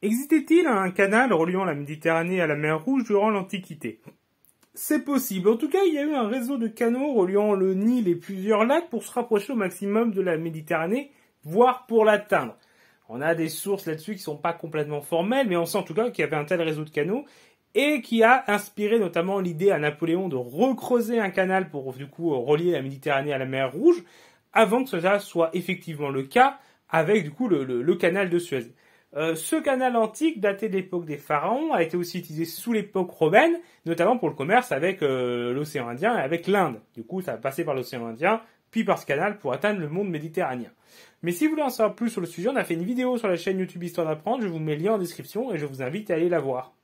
Existait-il un canal reliant la Méditerranée à la mer Rouge durant l'Antiquité C'est possible. En tout cas, il y a eu un réseau de canaux reliant le Nil et plusieurs lacs pour se rapprocher au maximum de la Méditerranée, voire pour l'atteindre. On a des sources là-dessus qui ne sont pas complètement formelles, mais on sent en tout cas qu'il y avait un tel réseau de canaux et qui a inspiré notamment l'idée à Napoléon de recreuser un canal pour du coup relier la Méditerranée à la mer Rouge avant que cela soit effectivement le cas avec du coup le canal de Suez. Euh, ce canal antique, daté de l'époque des pharaons, a été aussi utilisé sous l'époque romaine, notamment pour le commerce avec euh, l'océan Indien et avec l'Inde. Du coup, ça a passé par l'océan Indien, puis par ce canal pour atteindre le monde méditerranéen. Mais si vous voulez en savoir plus sur le sujet, on a fait une vidéo sur la chaîne YouTube Histoire d'apprendre, je vous mets le lien en description et je vous invite à aller la voir.